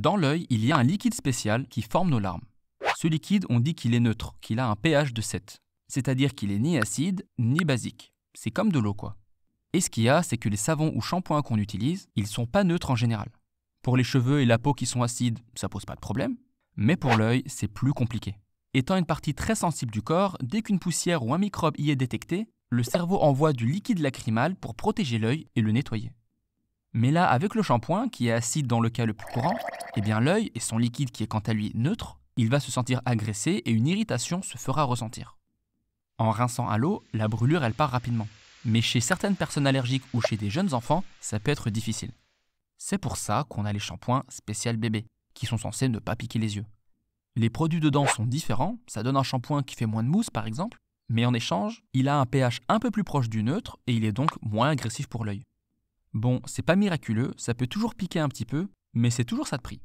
Dans l'œil, il y a un liquide spécial qui forme nos larmes. Ce liquide, on dit qu'il est neutre, qu'il a un pH de 7, c'est-à-dire qu'il est ni acide ni basique. C'est comme de l'eau quoi. Et ce qu'il y a, c'est que les savons ou shampoings qu'on utilise, ils sont pas neutres en général. Pour les cheveux et la peau qui sont acides, ça pose pas de problème, mais pour l'œil, c'est plus compliqué. Étant une partie très sensible du corps, dès qu'une poussière ou un microbe y est détecté, le cerveau envoie du liquide lacrymal pour protéger l'œil et le nettoyer. Mais là, avec le shampoing, qui est acide dans le cas le plus courant, eh bien l'œil et son liquide qui est quant à lui neutre, il va se sentir agressé et une irritation se fera ressentir. En rinçant à l'eau, la brûlure elle part rapidement. Mais chez certaines personnes allergiques ou chez des jeunes enfants, ça peut être difficile. C'est pour ça qu'on a les shampoings spécial bébé, qui sont censés ne pas piquer les yeux. Les produits dedans sont différents, ça donne un shampoing qui fait moins de mousse par exemple, mais en échange, il a un pH un peu plus proche du neutre et il est donc moins agressif pour l'œil. Bon, c'est pas miraculeux, ça peut toujours piquer un petit peu, mais c'est toujours ça de prix.